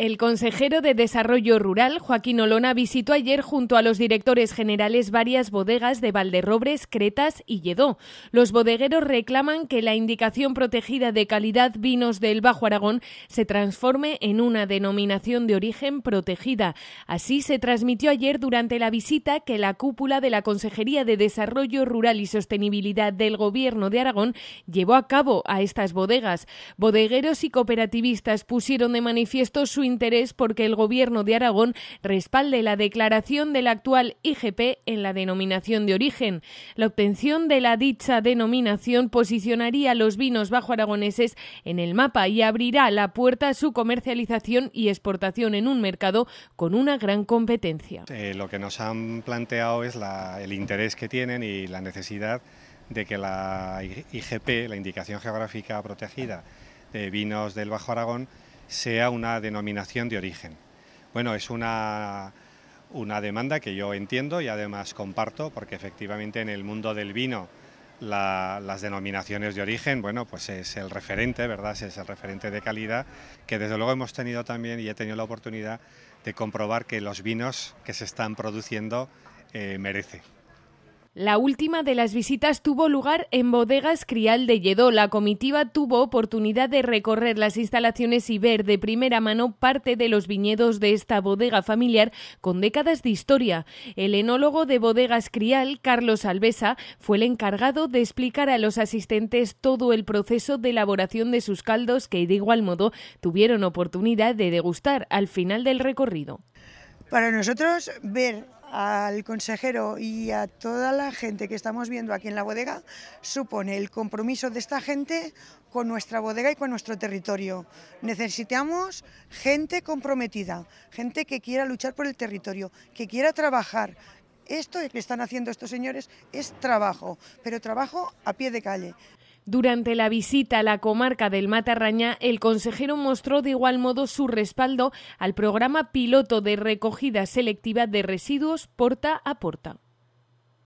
El consejero de Desarrollo Rural, Joaquín Olona, visitó ayer junto a los directores generales varias bodegas de Valderrobres, Cretas y Lledó. Los bodegueros reclaman que la indicación protegida de calidad vinos del Bajo Aragón se transforme en una denominación de origen protegida. Así se transmitió ayer durante la visita que la cúpula de la Consejería de Desarrollo Rural y Sostenibilidad del Gobierno de Aragón llevó a cabo a estas bodegas. Bodegueros y cooperativistas pusieron de manifiesto su interés porque el Gobierno de Aragón respalde la declaración del actual IGP en la denominación de origen. La obtención de la dicha denominación posicionaría los vinos bajo aragoneses en el mapa y abrirá la puerta a su comercialización y exportación en un mercado con una gran competencia. Eh, lo que nos han planteado es el interés que tienen y la necesidad de que la IGP, la Indicación Geográfica Protegida de Vinos del Bajo Aragón, sea una denominación de origen. Bueno, es una, demanda que yo entiendo y además comparto, porque efectivamente en el mundo del vino las denominaciones de origen, bueno, pues es el referente, ¿verdad? Es el referente de calidad, que desde luego hemos tenido también y he tenido la oportunidad de comprobar que los vinos que se están produciendo merecen". Eh, merece. La última de las visitas tuvo lugar en Bodegas Crial de Lledó. La comitiva tuvo oportunidad de recorrer las instalaciones y ver de primera mano parte de los viñedos de esta bodega familiar con décadas de historia. El enólogo de Bodegas Crial, Carlos Alvesa, fue el encargado de explicar a los asistentes todo el proceso de elaboración de sus caldos que de igual modo tuvieron oportunidad de degustar al final del recorrido. Para nosotros ver al consejero y a toda la gente que estamos viendo aquí en la bodega supone el compromiso de esta gente con nuestra bodega y con nuestro territorio. Necesitamos gente comprometida, gente que quiera luchar por el territorio, que quiera trabajar. Esto que están haciendo estos señores es trabajo, pero trabajo a pie de calle. Durante la visita a la comarca del Matarraña, el consejero mostró de igual modo su respaldo al programa piloto de recogida selectiva de residuos porta a porta.